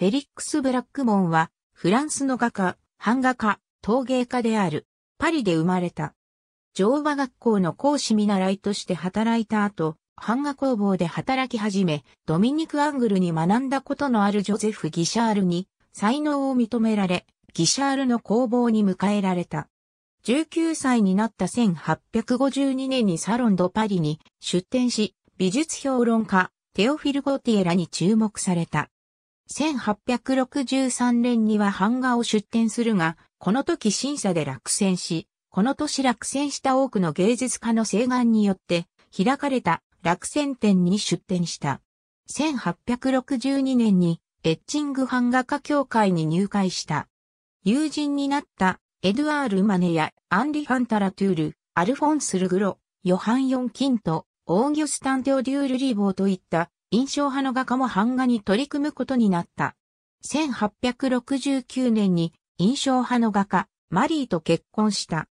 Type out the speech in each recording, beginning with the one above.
フェリックス・ブラックモンは、フランスの画家、版画家、陶芸家である、パリで生まれた。乗馬学校の講師見習いとして働いた後、版画工房で働き始め、ドミニク・アングルに学んだことのあるジョゼフ・ギシャールに、才能を認められ、ギシャールの工房に迎えられた。19歳になった1852年にサロン・ド・パリに出展し、美術評論家、テオフィル・ゴティエラに注目された。1863年には版画を出展するが、この時審査で落選し、この年落選した多くの芸術家の請願によって開かれた落選展に出展した。1862年にエッチング版画家協会に入会した。友人になったエドゥアール・マネやアンリ・ファンタラトゥール、アルフォンス・ルグロ、ヨハン・ヨン・キント、オーギュスタン・テオ・デュール・リーボーといった印象派の画家も版画に取り組むことになった。1869年に印象派の画家、マリーと結婚した。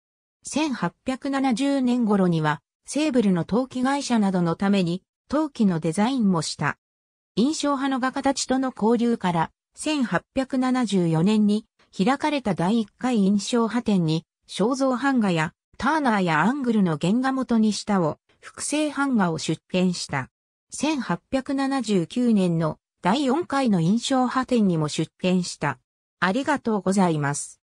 1870年頃には、セーブルの陶器会社などのために、陶器のデザインもした。印象派の画家たちとの交流から、1874年に開かれた第1回印象派展に、肖像版画やターナーやアングルの原画元にしたを、複製版画を出展した。1879年の第4回の印象派展にも出展した。ありがとうございます。